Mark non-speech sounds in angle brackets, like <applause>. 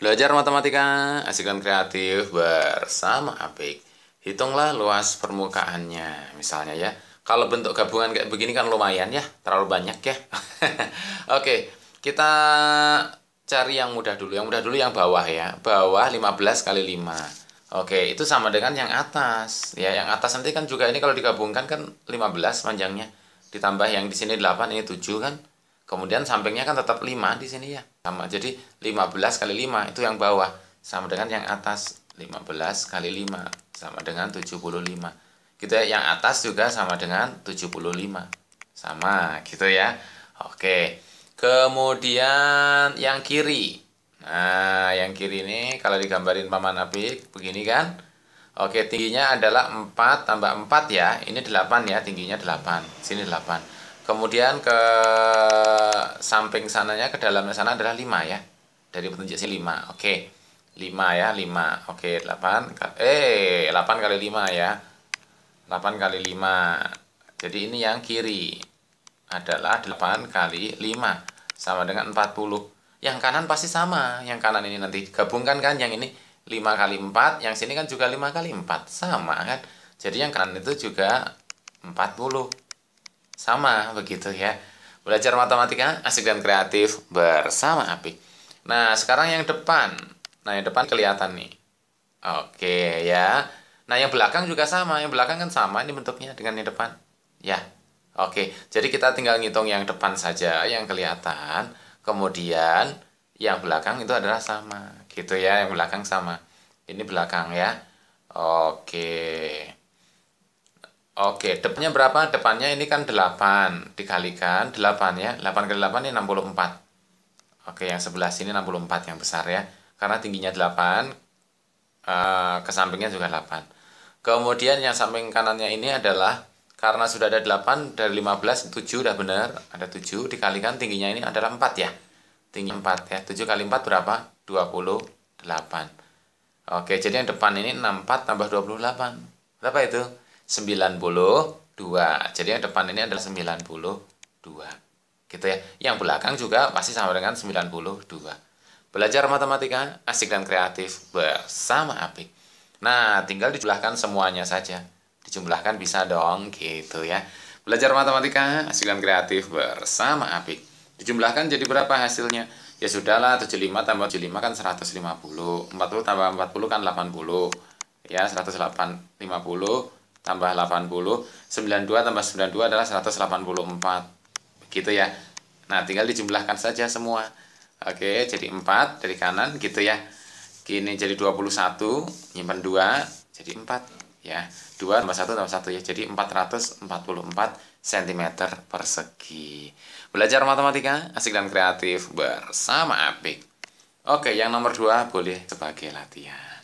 Belajar matematika, asikan kreatif bersama Apik. Hitunglah luas permukaannya, misalnya ya. Kalau bentuk gabungan kayak begini kan lumayan ya, terlalu banyak ya. <laughs> Oke, kita cari yang mudah dulu. Yang mudah dulu yang bawah ya. Bawah 15 kali 5. Oke, itu sama dengan yang atas. Ya, yang atas nanti kan juga ini kalau digabungkan kan 15 panjangnya. Ditambah yang di sini 8, ini 7 kan. Kemudian sampingnya kan tetap 5 di sini ya. Sama. Jadi 15 kali 5 itu yang bawah sama dengan yang atas 15 kali 5 sama dengan 75. Gitu ya, yang atas juga sama dengan 75. Sama gitu ya. Oke. Kemudian yang kiri. Nah, yang kiri ini kalau digambarin paman apik begini kan. Oke, tingginya adalah 4 tambah 4 ya. Ini 8 ya, tingginya 8. Sini 8. Kemudian ke samping sananya ke dalamnya sana adalah 5 ya. Dari petunjuk sini 5. Oke. Okay. 5 ya, 5. Oke, okay, 8 eh 8 kali 5 ya. 8 kali 5. Jadi ini yang kiri adalah 8 kali 5 sama dengan 40. Yang kanan pasti sama. Yang kanan ini nanti gabungkan kan yang ini 5 kali 4, yang sini kan juga 5 kali 4. Sama kan? Jadi yang kanan itu juga 40. Sama begitu ya. Belajar matematika asik dan kreatif bersama Api. Nah, sekarang yang depan. Nah, yang depan kelihatan nih. Oke ya. Nah, yang belakang juga sama. Yang belakang kan sama ini bentuknya dengan yang depan. Ya. Oke. Jadi kita tinggal ngitung yang depan saja yang kelihatan. Kemudian yang belakang itu adalah sama. Gitu ya, yang belakang sama. Ini belakang ya. Oke. Oke, depannya berapa? Depannya ini kan 8 dikalikan 8 ya. 8 kali 8 ini 64. Oke, yang sebelah sini 64 yang besar ya. Karena tingginya 8, eh, ke sampingnya juga 8. Kemudian yang samping kanannya ini adalah karena sudah ada 8 dari 15 7 udah benar, ada 7 dikalikan tingginya ini adalah 4 ya. Tinggi 4 ya. 7 kali 4 berapa? 28. Oke, jadi yang depan ini 64 tambah 28. Berapa itu? 92. Jadi yang depan ini adalah 92. Gitu ya. Yang belakang juga pasti sama dengan 92. Belajar matematika asik dan kreatif bersama Apik. Nah, tinggal dijumlahkan semuanya saja. Dijumlahkan bisa dong, gitu ya. Belajar matematika asik dan kreatif bersama Apik. Dijumlahkan jadi berapa hasilnya? ya sudahlah 75 tambah 75 kan 150 40 tambah 40 kan 80 ya puluh tambah 80 92 tambah 92 adalah 184 begitu ya nah tinggal dijumlahkan saja semua oke jadi 4 dari kanan gitu ya gini jadi 21 Nyimpan 2 jadi 4 ya 2 tambah 1 tambah 1 ya jadi 444 cm persegi belajar matematika asik dan kreatif bersama Apik oke yang nomor 2 boleh sebagai latihan